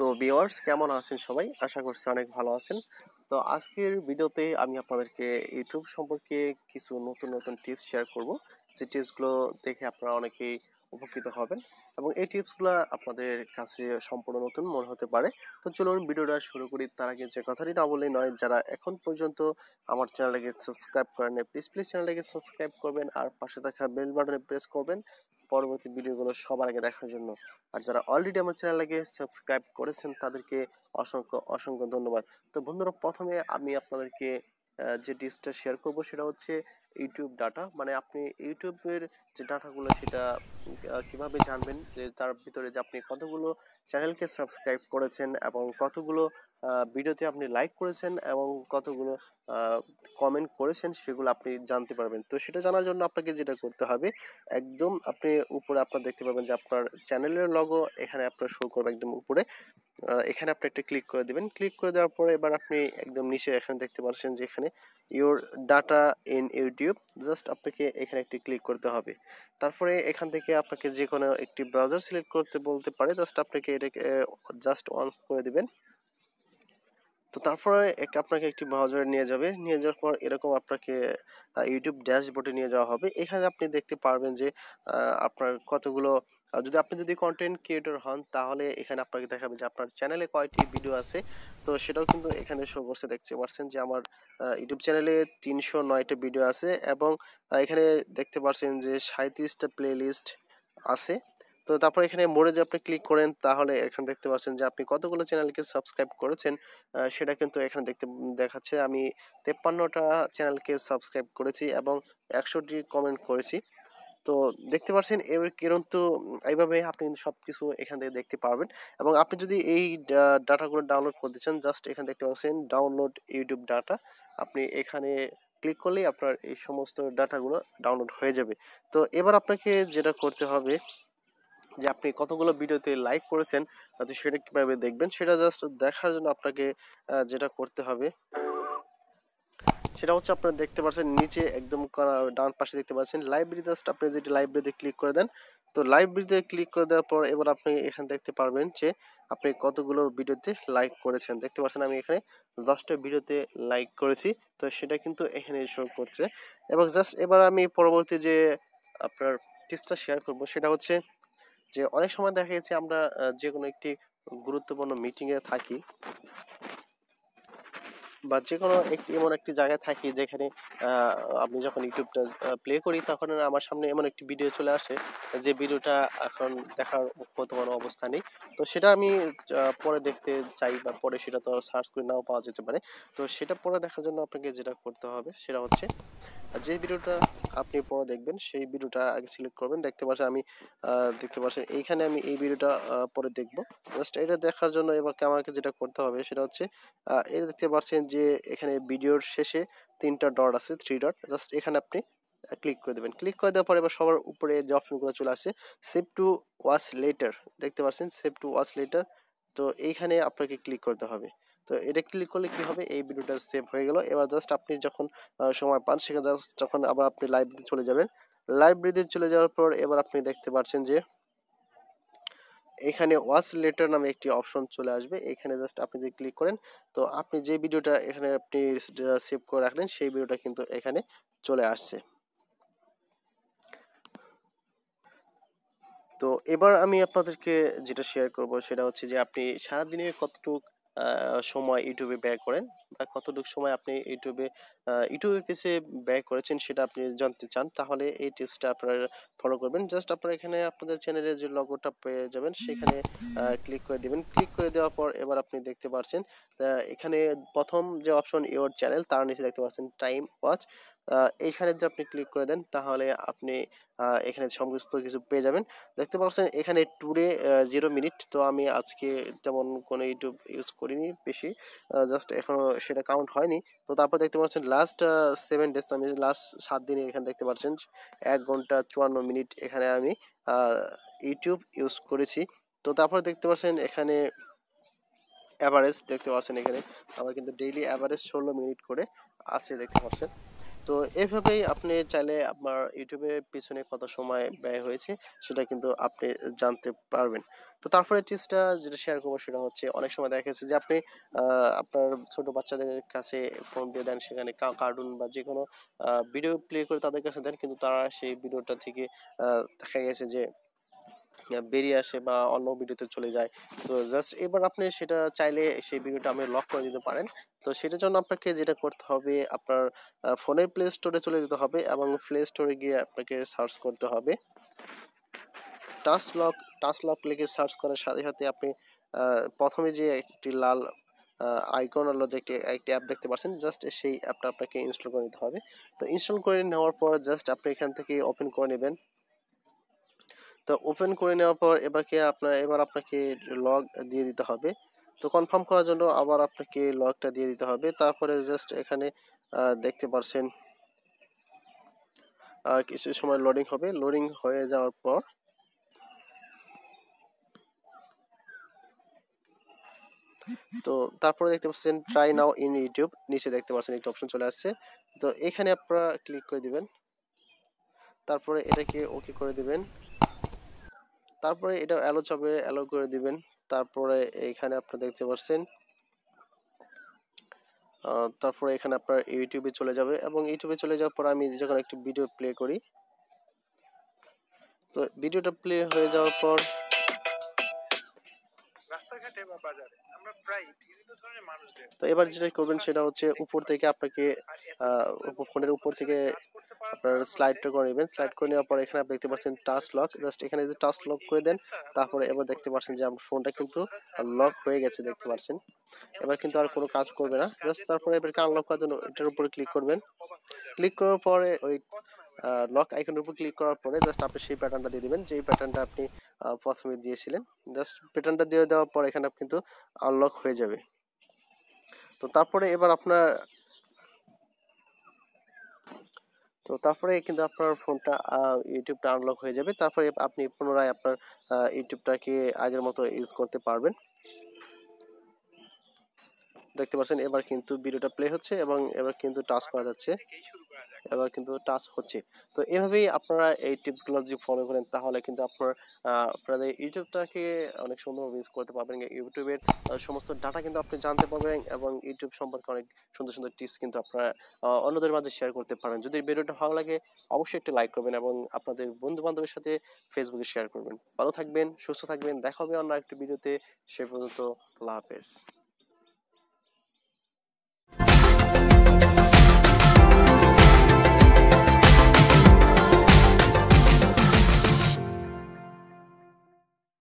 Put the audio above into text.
তো ভিওয়ার্স কেমন আছেন সবাই আশা করছি অনেক ভালো আছেন তো আজকের ভিডিওতে আমি আপনাদেরকে ইউটিউব সম্পর্কে কিছু নতুন নতুন টিপস শেয়ার করব যে টিপসগুলো দেখে আপনারা অনেকেই উপকৃত হবেন এবং এই টিপসগুলো আপনাদের কাছে সম্পূর্ণ নতুন মনে হতে পারে তো চলুন ভিডিওটা শুরু করি তার আগে যে কথাটি না বলেই নয় যারা এখন পর্যন্ত আমার চ্যানেলটাকে সাবস্ক্রাইব করেন প্লিজ প্লিজ চ্যানেলটাকে সাবস্ক্রাইব করবেন আর পাশে থাকা বেল বাটনে প্রেস করবেন পরবর্তী ভিডিওগুলো সবার আগে দেখার জন্য আর যারা অলরেডি আমার চ্যানেলটাকে সাবস্ক্রাইব করেছেন তাদেরকে অসংখ্য অসংখ্য ধন্যবাদ তো বন্ধুরা প্রথমে আমি আপনাদেরকে যে ডিপটা শেয়ার করব সেটা হচ্ছে ইউটিউব ডাটা মানে আপনি ইউটিউবের যে ডাটাগুলো সেটা কিভাবে জানবেন যে তার ভিতরে যে আপনি কতগুলো চ্যানেলকে সাবস্ক্রাইব করেছেন এবং কতগুলো ভিডিওতে আপনি লাইক করেছেন এবং কতগুলো কমেন্ট করেছেন সেগুলো আপনি জানতে পারবেন তো সেটা জানার জন্য আপনাকে যেটা করতে হবে একদম আপনি উপরে আপনার দেখতে পাবেন যে আপনার চ্যানেলের লগো এখানে আপনার শো করবে একদম উপরে এখানে আপনি একটা ক্লিক করে দেবেন ক্লিক করে দেওয়ার পরে এবার আপনি একদম নিচে এখানে দেখতে পাচ্ছেন যে এখানে your data in YouTube just আপনাকে এখানে একটি ক্লিক করতে হবে তারপরে এখান থেকে আপনাকে যে কোনো একটি ব্রাউজার সিলেক্ট করতে বলতে পারে জাস্ট আপনাকে এটাকে জাস্ট অন করে দেবেন তো তারপরে এক আপনাকে একটি ব্রাউজারে নিয়ে যাবে নিয়ে যাওয়ার পর এরকম আপনাকে ইউটিউব ড্যাশবোর্ডে নিয়ে যাওয়া হবে এখানে আপনি দেখতে পারবেন যে আপনার কতগুলো যদি আপনি যদি কন্টেন্ট ক্রিয়েটর হন তাহলে এখানে আপনাকে দেখাবে যে আপনার চ্যানেলে কয়টি ভিডিও আছে তো সেটাও কিন্তু এখানে শো করছে দেখতে পারছেন যে আমার ইউটিউব চ্যানেলে তিনশো নয়টা ভিডিও আছে এবং এখানে দেখতে পারছেন যে সাঁত্রিশটা প্লে লিস্ট আছে তো তারপর এখানে মোড়ে যে আপনি ক্লিক করেন তাহলে এখানে দেখতে পাচ্ছেন যে আপনি কতগুলো চ্যানেলকে সাবস্ক্রাইব করেছেন সেটা কিন্তু এখানে দেখতে দেখাচ্ছে আমি তেপ্পান্নটা চ্যানেলকে সাবস্ক্রাইব করেছি এবং একশোটি কমেন্ট করেছি তো দেখতে পাচ্ছেন এর কিন্তু এইভাবে আপনি সব কিছু এখান থেকে দেখতে পারবেন এবং আপনি যদি এই ডাটাগুলো ডাউনলোড করতে চান জাস্ট এখানে দেখতে পাচ্ছেন ডাউনলোড ইউটিউব ডাটা আপনি এখানে ক্লিক করলেই আপনার এই সমস্ত ডাটাগুলো ডাউনলোড হয়ে যাবে তো এবার আপনাকে যেটা করতে হবে যে আপনি কতগুলো ভিডিওতে লাইক করেছেন তো সেটা কীভাবে দেখবেন সেটা জাস্ট দেখার জন্য আপনাকে যেটা করতে হবে সেটা হচ্ছে আপনারা দেখতে পাচ্ছেন নিচে একদম ডান পাশে দেখতে পাচ্ছেন লাইব্রেরি জাস্ট আপনি যদি লাইব্রেরিতে ক্লিক করে দেন তো লাইব্রেরিতে ক্লিক করে দেওয়ার পর এবার আপনি এখানে দেখতে পারবেন যে আপনি কতগুলো ভিডিওতে লাইক করেছেন দেখতে পাচ্ছেন আমি এখানে দশটা ভিডিওতে লাইক করেছি তো সেটা কিন্তু এখানে শো করছে এবং জাস্ট এবার আমি পরবর্তী যে আপনার টিপসটা শেয়ার করব সেটা হচ্ছে যে অনেক সময় দেখা গেছে আমরা যে কোনো একটি গুরুত্বপূর্ণ মিটিংয়ে থাকি বা যে কোনো একটি এমন একটি জায়গায় থাকি যেখানে আমি যখন ইউটিউবটা প্লে করি তখন আমার সামনে এমন একটি ভিডিও চলে আসে যে ভিডিওটা এখন দেখার মতো কোনো অবস্থা নেই তো সেটা আমি পরে দেখতে চাই বা পরে সেটা তো সার্চ করে নাও পাওয়া যেতে পারে তো সেটা পরে দেখার জন্য আপনাকে যেটা করতে হবে সেটা হচ্ছে আর যে ভিডিওটা আপনি পরে দেখবেন সেই ভিডিওটা আগে সিলেক্ট করবেন দেখতে পাচ্ছেন আমি দেখতে পাচ্ছেন এইখানে আমি এই ভিডিওটা পরে দেখব জাস্ট এটা দেখার জন্য এবার আমাকে যেটা করতে হবে সেটা হচ্ছে এই দেখতে পাচ্ছেন যে এখানে ভিডিওর শেষে তিনটা ডট আছে থ্রি ডট জাস্ট এখানে আপনি ক্লিক করে দেবেন ক্লিক করে দেওয়ার পরে এবার সবার উপরে যে অপশনগুলো চলে আসে সেভ টু ওয়াচ লেটার দেখতে পাচ্ছেন সেভ টু ওয়াচ লেটার তো এইখানে আপনাকে ক্লিক করতে হবে তো এটা ক্লিক করলে কি হবে এই ভিডিওটা সেভ হয়ে গেল এবার জাস্ট আপনি যখন সময় পান সেখানে জাস্ট যখন আবার আপনি লাইব্রেরিতে চলে যাবেন লাইব্রেরিতে চলে যাওয়ার পর এবার আপনি দেখতে পাচ্ছেন যে এখানে ওয়াচ লেটার নামে একটি অপশন চলে আসবে এখানে জাস্ট আপনি যদি ক্লিক করেন তো আপনি যে ভিডিওটা এখানে আপনি সেভ করে রাখলেন সেই ভিডিওটা কিন্তু এখানে চলে আসছে তো এবার আমি আপনাদেরকে যেটা শেয়ার করব সেটা হচ্ছে যে আপনি সারাদিনে কতটুকু সময় ইউটিউবে ব্যয় করেন বা কতটুকু সময় আপনি ইউটিউবে ইউটিউবের পেছে ব্যয় করেছেন সেটা আপনি জানতে চান তাহলে এই টিপসটা আপনার ফলো করবেন জাস্ট আপনারা এখানে আপনাদের চ্যানেলের যে লগোটা পেয়ে যাবেন সেখানে ক্লিক করে দেবেন ক্লিক করে দেওয়ার পর এবার আপনি দেখতে পারছেন এখানে প্রথম যে অপশন ইওর চ্যানেল তার নিচে দেখতে পাচ্ছেন টাইম ওয়াচ এইখানে যদি আপনি ক্লিক করে দেন তাহলে আপনি এখানে সমস্ত কিছু পেয়ে যাবেন দেখতে পাচ্ছেন এখানে ট্যুরে জিরো মিনিট তো আমি আজকে তেমন কোনো ইউটিউব ইউজ করিনি বেশি জাস্ট এখনও সেটা কাউন্ট হয়নি তো তারপর দেখতে পাচ্ছেন লাস্ট সেভেন ডেজ আমি লাস্ট সাত দিনে এখানে দেখতে পাচ্ছেন এক ঘন্টা চুয়ান্ন মিনিট এখানে আমি ইউটিউব ইউজ করেছি তো তারপর দেখতে পাচ্ছেন এখানে অ্যাভারেজ দেখতে পাচ্ছেন এখানে আমার কিন্তু ডেইলি অ্যাভারেজ ষোলো মিনিট করে আছে দেখতে পাচ্ছেন তো এভাবেই আপনি চাইলে আপনার ইউটিউবের পিছনে কত সময় ব্যয় হয়েছে সেটা কিন্তু আপনি জানতে পারবেন তো তারপরে টিপসটা যেটা শেয়ার করবো সেটা হচ্ছে অনেক সময় দেখা যাচ্ছে যে আপনি আপনার ছোট বাচ্চাদের কাছে ফোন দিয়ে দেন সেখানে কার্টুন বা যে কোনো ভিডিও প্লে করে তাদের কাছে দেন কিন্তু তারা সেই ভিডিওটা থেকে দেখা গেছে যে বেরিয়ে আসে বা অন্য ভিডিওতে চলে যায় তো জাস্ট এবার আপনি সেটা চাইলে সেই ভিডিওটা আপনি লক করে দিতে পারেন তো সেটার জন্য আপনাকে যেটা করতে হবে আপনার ফোনের প্লে স্টোরে চলে যেতে হবে এবং প্লে স্টোরে গিয়ে আপনাকে সার্চ করতে হবে টাচ লক টাচ লক লিখে সার্চ করার সাথে সাথে আপনি প্রথমে যে একটি লাল আইকন হলো যে একটি একটি অ্যাপ দেখতে পাচ্ছেন জাস্ট সেই অ্যাপটা আপনাকে ইনস্টল করে নিতে হবে তো ইনস্টল করে নেওয়ার পর জাস্ট আপনি এখান থেকে ওপেন করে নেবেন তো ওপেন করে নেওয়ার পর এবারকে আপনার এবার আপনাকে লগ দিয়ে দিতে হবে তো কনফার্ম করার জন্য আবার আপনাকে লগটা দিয়ে দিতে হবে তারপরে জাস্ট এখানে দেখতে পারছেন কিছু সময় লোডিং হবে লোডিং হয়ে যাওয়ার পর তো তারপরে দেখতে পাচ্ছেন ট্রাই নাও ইন ইউটিউব নিচে দেখতে পাচ্ছেন একটা অপশন চলে আসছে তো এখানে আপনারা ক্লিক করে দিবেন তারপরে এটাকে ওকে করে দিবেন তারপরে এটা অ্যালো চাপে অ্যালো করে দিবেন তারপরে এখানে আপনারা দেখতে পাচ্ছেন তারপরে এখানে আপনার ইউটিউবে চলে যাবে এবং ইউটিউবে চলে যাওয়ার পর আমি যখন একটি ভিডিও প্লে করি তো ভিডিওটা প্লে হয়ে যাওয়ার পর তো এবার যেটা করবেন সেটা হচ্ছে উপর থেকে আপনাকে ফোনের উপর থেকে আপনার স্লাইডটা করে নেবেন স্লাইড করে নেওয়ার পর এখানে আপনি দেখতে পাচ্ছেন টাচ লক জাস্ট এখানে যে টাচ লক করে দেন তারপরে এবার দেখতে পাচ্ছেন যে আমার ফোনটা কিন্তু লক হয়ে গেছে দেখতে পাচ্ছেন এবার কিন্তু আর কোনো কাজ করবে না জাস্ট তারপরে এবার আনলক করার জন্য এটার উপরে ক্লিক করবেন ক্লিক করার পরে ওই লক আইকনের উপর ক্লিক করার পরে জাস্ট আপনি সেই প্যাটার্নটা দিয়ে দেবেন যেই প্যাটার্নটা আপনি প্রথমে দিয়েছিলেন জাস্ট প্যাটার্নটা দিয়ে দেওয়ার পর এখানে কিন্তু আনলক হয়ে যাবে তো তারপরে এবার আপনার তো তারপরে কিন্তু আপনার ফোনটা ইউটিউবটা আনলক হয়ে যাবে তারপরে আপনি পুনরায় আপনার ইউটিউবটাকে আগের মতো ইউজ করতে পারবেন দেখতে পাচ্ছেন এবার কিন্তু ভিডিওটা প্লে হচ্ছে এবং এবার কিন্তু টাচ করা যাচ্ছে এবার কিন্তু টাচ হচ্ছে তো এভাবেই আপনারা এই টিপসগুলো যদি ফলো করেন তাহলে কিন্তু আপনার আপনাদের ইউটিউবটাকে অনেক সুন্দরভাবে ইউজ করতে পারবেন ইউটিউবের সমস্ত ডাটা কিন্তু আপনি জানতে পারবেন এবং ইউটিউব সম্পর্কে অনেক সুন্দর সুন্দর টিপস কিন্তু আপনারা অন্যদের মাঝে শেয়ার করতে পারেন যদি ভিডিওটা ভালো লাগে অবশ্যই একটি লাইক করবেন এবং আপনাদের বন্ধু বান্ধবের সাথে ফেসবুকে শেয়ার করবেন ভালো থাকবেন সুস্থ থাকবেন দেখা হবে অন্য একটি ভিডিওতে সে পর্যন্ত আল্লাহ হাফেজ